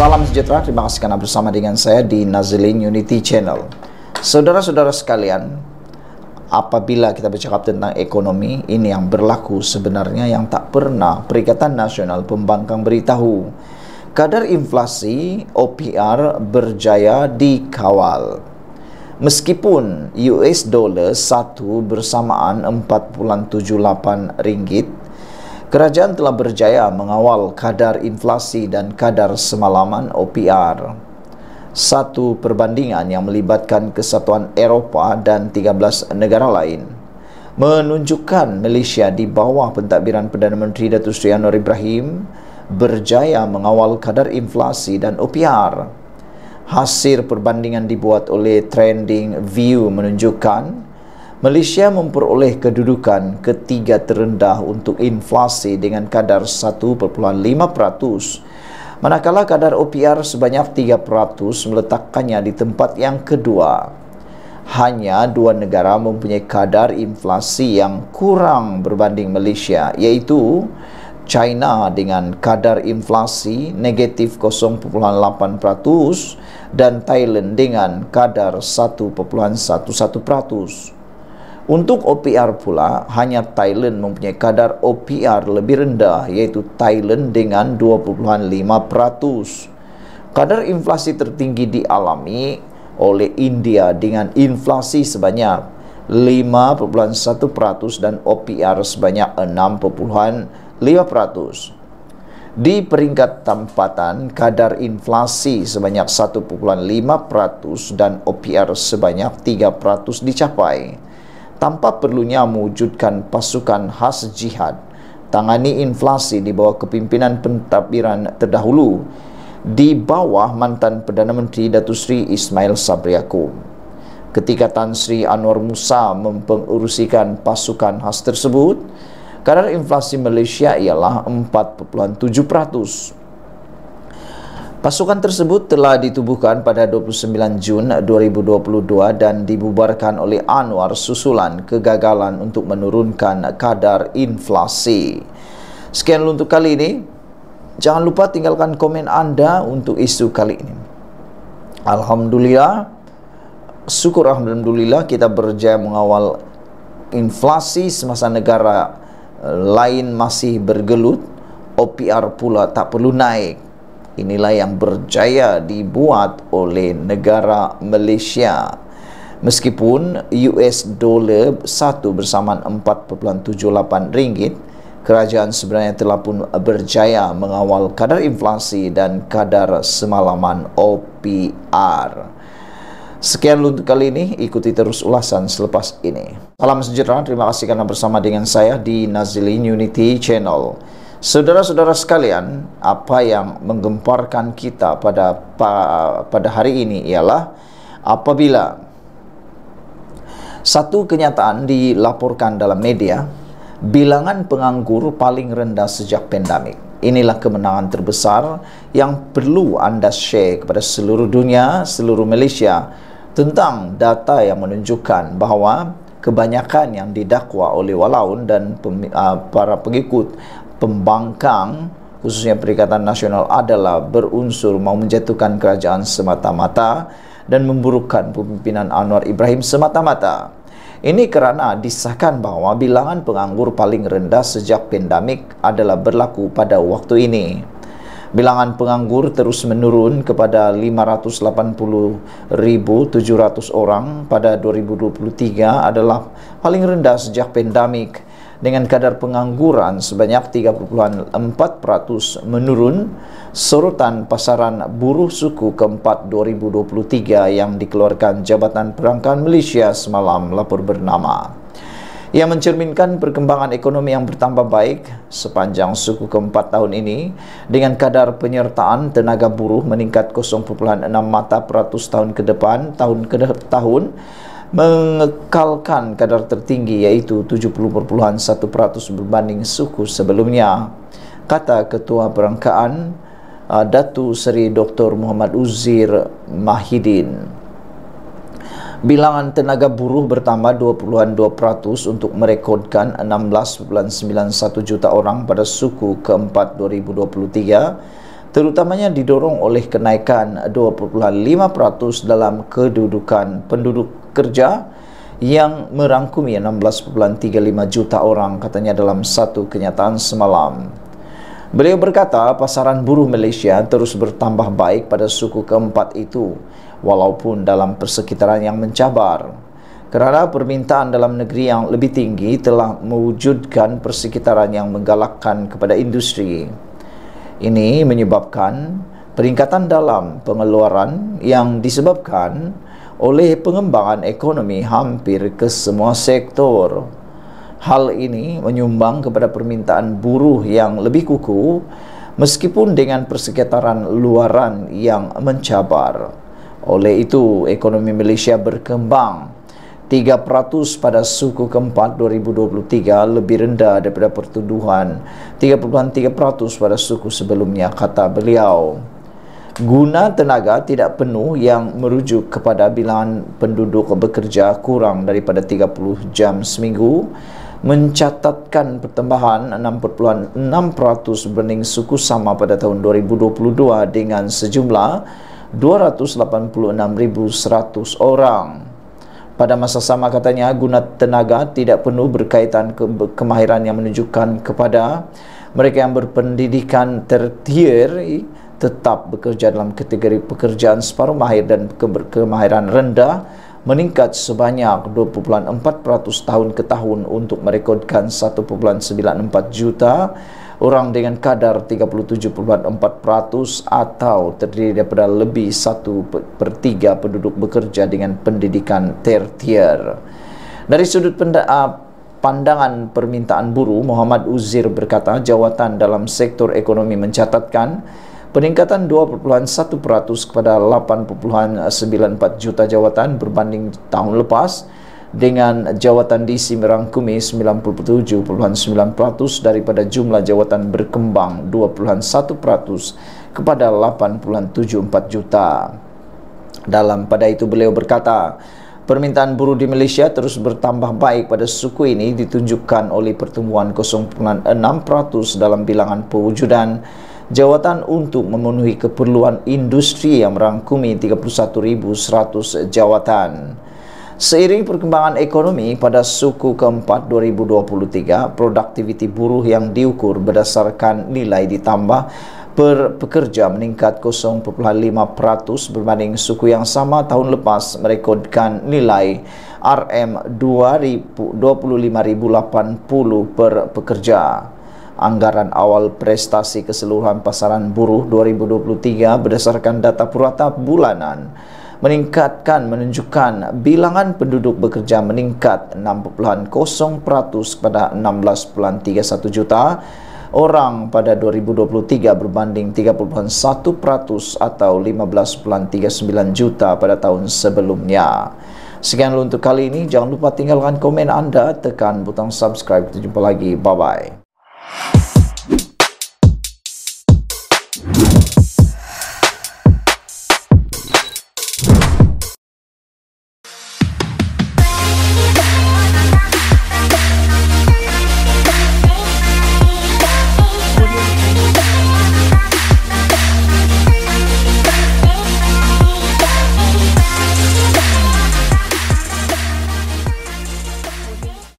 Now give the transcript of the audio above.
Salam sejahtera, terima kasih karena bersama dengan saya di Nazilin Unity Channel Saudara-saudara sekalian Apabila kita bercakap tentang ekonomi Ini yang berlaku sebenarnya yang tak pernah Perikatan Nasional Pembangkang beritahu Kadar inflasi OPR berjaya dikawal Meskipun US dollar 1 bersamaan 4.78 ringgit kerajaan telah berjaya mengawal kadar inflasi dan kadar semalaman OPR. Satu perbandingan yang melibatkan kesatuan Eropah dan 13 negara lain menunjukkan Malaysia di bawah pentadbiran Perdana Menteri Datuk Seri Anwar Ibrahim berjaya mengawal kadar inflasi dan OPR. Hasil perbandingan dibuat oleh Trending View menunjukkan Malaysia memperoleh kedudukan ketiga terendah untuk inflasi dengan kadar 1.5%. Manakala kadar OPR sebanyak 3% meletakkannya di tempat yang kedua. Hanya dua negara mempunyai kadar inflasi yang kurang berbanding Malaysia iaitu China dengan kadar inflasi negatif 0.8% dan Thailand dengan kadar 1.11%. Untuk OPR pula, hanya Thailand mempunyai kadar OPR lebih rendah yaitu Thailand dengan 2.5%. Kadar inflasi tertinggi dialami oleh India dengan inflasi sebanyak 5.1% dan OPR sebanyak 6.5%. Di peringkat tempatan, kadar inflasi sebanyak 1.5% dan OPR sebanyak 3% dicapai. tanpa perlunya mewujudkan pasukan khas jihad tangani inflasi di bawah kepimpinan pentadbiran terdahulu di bawah mantan Perdana Menteri Datu Sri Ismail Sabri Yaakob. Ketika Tan Sri Anwar Musa mempengurusikan pasukan khas tersebut, kadar inflasi Malaysia ialah 4.7%. Pasukan tersebut telah ditubuhkan pada 29 Jun 2022 dan dibubarkan oleh Anwar susulan kegagalan untuk menurunkan kadar inflasi. Sekian untuk kali ini. Jangan lupa tinggalkan komen Anda untuk isu kali ini. Alhamdulillah, syukur Alhamdulillah kita berjaya mengawal inflasi semasa negara lain masih bergelut, OPR pula tak perlu naik inilah yang berjaya dibuat oleh negara Malaysia. Meskipun US dollar satu bersamaan 4.78 ringgit, kerajaan sebenarnya telah pun berjaya mengawal kadar inflasi dan kadar semalaman OPR. Sekian untuk kali ini, ikuti terus ulasan selepas ini. Salam sejahtera, terima kasih kerana bersama dengan saya di Nazilin Unity Channel. Saudara-saudara sekalian, apa yang menggemparkan kita pada pada hari ini ialah apabila satu kenyataan dilaporkan dalam media, bilangan penganggur paling rendah sejak pandemik. Inilah kemenangan terbesar yang perlu anda share kepada seluruh dunia, seluruh Malaysia tentang data yang menunjukkan bahawa kebanyakan yang didakwa oleh Walaun dan ah, para pengikut pembangkang khususnya Perikatan Nasional adalah berunsur mau menjatuhkan kerajaan semata-mata dan memburukkan pemimpinan Anwar Ibrahim semata-mata. Ini kerana disahkan bahawa bilangan penganggur paling rendah sejak pandemik adalah berlaku pada waktu ini. Bilangan penganggur terus menurun kepada 580,700 orang pada 2023 adalah paling rendah sejak pandemik dengan kadar pengangguran sebanyak 3.4% menurun sorotan pasaran buruh suku keempat 2023 yang dikeluarkan Jabatan Perangkan Malaysia semalam lapor bernama. Ia mencerminkan perkembangan ekonomi yang bertambah baik sepanjang suku keempat tahun ini dengan kadar penyertaan tenaga buruh meningkat 0.6 mata peratus tahun ke depan tahun ke depan mengekalkan kadar tertinggi iaitu 70.1% berbanding suku sebelumnya. Kata Ketua Perangkaan uh, Datu Seri Dr. Muhammad Uzir Mahidin. Bilangan tenaga buruh bertambah 20.2% untuk merekodkan 16.91 juta orang pada suku keempat 2023 terutamanya didorong oleh kenaikan 2.5% dalam kedudukan penduduk kerja yang merangkumi 16.35 juta orang katanya dalam satu kenyataan semalam. Beliau berkata pasaran buruh Malaysia terus bertambah baik pada suku keempat itu walaupun dalam persekitaran yang mencabar. Kerana permintaan dalam negeri yang lebih tinggi telah mewujudkan persekitaran yang menggalakkan kepada industri. Ini menyebabkan peringkatan dalam pengeluaran yang disebabkan oleh pengembangan ekonomi hampir ke semua sektor. Hal ini menyumbang kepada permintaan buruh yang lebih kuku meskipun dengan persekitaran luaran yang mencabar. Oleh itu, ekonomi Malaysia berkembang 3% pada suku keempat 2023 lebih rendah daripada pertumbuhan 3.3% pada suku sebelumnya kata beliau guna tenaga tidak penuh yang merujuk kepada bilangan penduduk bekerja kurang daripada 30 jam seminggu mencatatkan pertambahan 6.6% berbanding suku sama pada tahun 2022 dengan sejumlah 286,100 orang. Pada masa sama katanya guna tenaga tidak penuh berkaitan ke- kemahiran yang menunjukkan kepada mereka yang berpendidikan tertier tetap bekerja dalam kategori pekerjaan separuh mahir dan kemahiran rendah meningkat sebanyak 2.4% tahun ke tahun untuk merekodkan 1.94 juta orang dengan kadar 37.4% atau terdiri daripada lebih 1 per 3 penduduk bekerja dengan pendidikan tertier. Dari sudut ah, pandangan permintaan buruh, Muhammad Uzir berkata jawatan dalam sektor ekonomi mencatatkan peningkatan 2.1% kepada 8.94 juta jawatan berbanding tahun lepas dengan jawatan di diisi merangkumi 97.9% daripada jumlah jawatan berkembang 2.1% kepada 8.74 juta. Dalam pada itu beliau berkata, permintaan buruh di Malaysia terus bertambah baik pada suku ini ditunjukkan oleh pertumbuhan 0.6% dalam bilangan pewujudan jawatan untuk memenuhi keperluan industri yang merangkumi 31,100 jawatan. Seiring perkembangan ekonomi pada suku keempat 2023, produktiviti buruh yang diukur berdasarkan nilai ditambah per pekerja meningkat 0.5% berbanding suku yang sama tahun lepas merekodkan nilai RM25.80 per pekerja anggaran awal prestasi keseluruhan pasaran buruh 2023 berdasarkan data purata bulanan meningkatkan menunjukkan bilangan penduduk bekerja meningkat 6.0% kepada 16.31 juta orang pada 2023 berbanding 30.1% atau 15.39 juta pada tahun sebelumnya. Sekian untuk kali ini, jangan lupa tinggalkan komen anda, tekan butang subscribe, kita jumpa lagi, bye-bye.